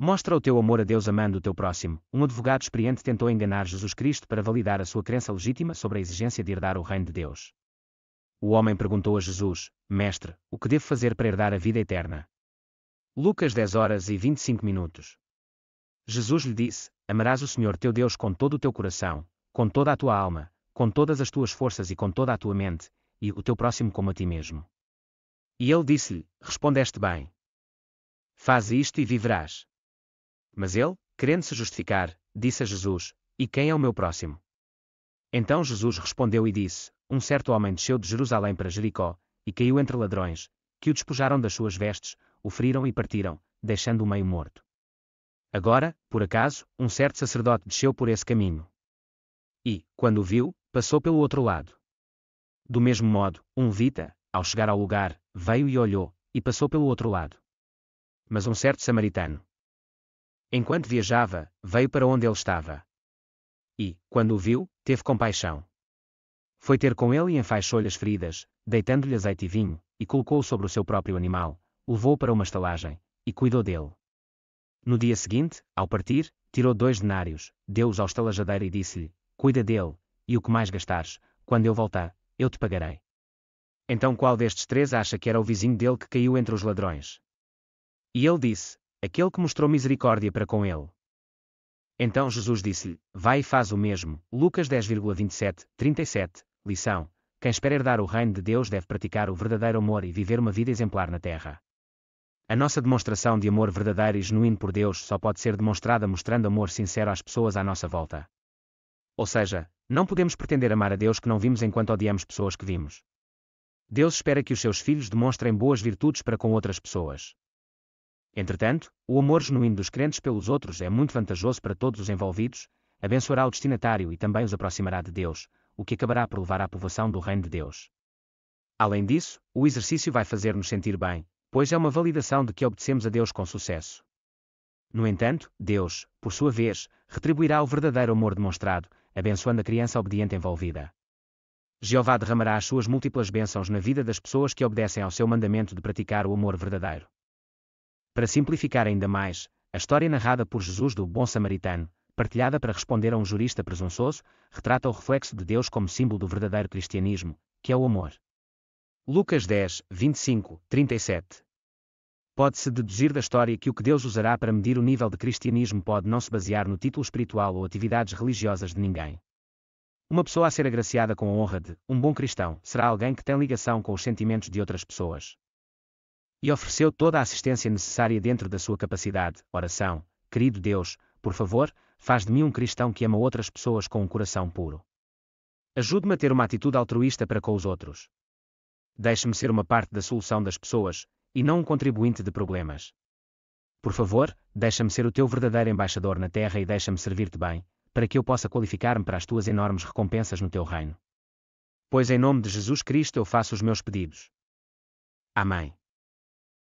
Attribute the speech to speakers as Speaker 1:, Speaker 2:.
Speaker 1: Mostra o teu amor a Deus amando o teu próximo. Um advogado experiente tentou enganar Jesus Cristo para validar a sua crença legítima sobre a exigência de herdar o reino de Deus. O homem perguntou a Jesus: Mestre, o que devo fazer para herdar a vida eterna? Lucas 10 horas e 25 minutos. Jesus lhe disse: Amarás o Senhor teu Deus com todo o teu coração, com toda a tua alma, com todas as tuas forças e com toda a tua mente, e o teu próximo como a ti mesmo. E ele disse-lhe: Respondeste bem. Faze isto e viverás. Mas ele, querendo se justificar, disse a Jesus: E quem é o meu próximo? Então Jesus respondeu e disse: Um certo homem desceu de Jerusalém para Jericó, e caiu entre ladrões, que o despojaram das suas vestes, o feriram e partiram, deixando-o meio morto. Agora, por acaso, um certo sacerdote desceu por esse caminho. E, quando o viu, passou pelo outro lado. Do mesmo modo, um vita, ao chegar ao lugar, veio e olhou, e passou pelo outro lado. Mas um certo samaritano, Enquanto viajava, veio para onde ele estava. E, quando o viu, teve compaixão. Foi ter com ele e enfaixou-lhe as feridas, deitando-lhe azeite e vinho, e colocou-o sobre o seu próprio animal, levou-o para uma estalagem, e cuidou dele. No dia seguinte, ao partir, tirou dois denários, deu-os ao estalajadeiro e disse-lhe, cuida dele, e o que mais gastares, quando eu voltar, eu te pagarei. Então qual destes três acha que era o vizinho dele que caiu entre os ladrões? E ele disse, aquele que mostrou misericórdia para com ele. Então Jesus disse-lhe, vai e faz o mesmo, Lucas 10,27, 37, lição, quem espera herdar o reino de Deus deve praticar o verdadeiro amor e viver uma vida exemplar na terra. A nossa demonstração de amor verdadeiro e genuíno por Deus só pode ser demonstrada mostrando amor sincero às pessoas à nossa volta. Ou seja, não podemos pretender amar a Deus que não vimos enquanto odiamos pessoas que vimos. Deus espera que os seus filhos demonstrem boas virtudes para com outras pessoas. Entretanto, o amor genuíno dos crentes pelos outros é muito vantajoso para todos os envolvidos, abençoará o destinatário e também os aproximará de Deus, o que acabará por levar à povoação do reino de Deus. Além disso, o exercício vai fazer-nos sentir bem, pois é uma validação de que obedecemos a Deus com sucesso. No entanto, Deus, por sua vez, retribuirá o verdadeiro amor demonstrado, abençoando a criança obediente envolvida. Jeová derramará as suas múltiplas bênçãos na vida das pessoas que obedecem ao seu mandamento de praticar o amor verdadeiro. Para simplificar ainda mais, a história narrada por Jesus do Bom Samaritano, partilhada para responder a um jurista presunçoso, retrata o reflexo de Deus como símbolo do verdadeiro cristianismo, que é o amor. Lucas 10, 25, 37 Pode-se deduzir da história que o que Deus usará para medir o nível de cristianismo pode não se basear no título espiritual ou atividades religiosas de ninguém. Uma pessoa a ser agraciada com a honra de um bom cristão será alguém que tem ligação com os sentimentos de outras pessoas. E ofereceu toda a assistência necessária dentro da sua capacidade, oração, querido Deus, por favor, faz de mim um cristão que ama outras pessoas com um coração puro. Ajude-me a ter uma atitude altruísta para com os outros. Deixe-me ser uma parte da solução das pessoas, e não um contribuinte de problemas. Por favor, deixa-me ser o teu verdadeiro embaixador na terra e deixa-me servir-te bem, para que eu possa qualificar-me para as tuas enormes recompensas no teu reino. Pois em nome de Jesus Cristo eu faço os meus pedidos. Amém.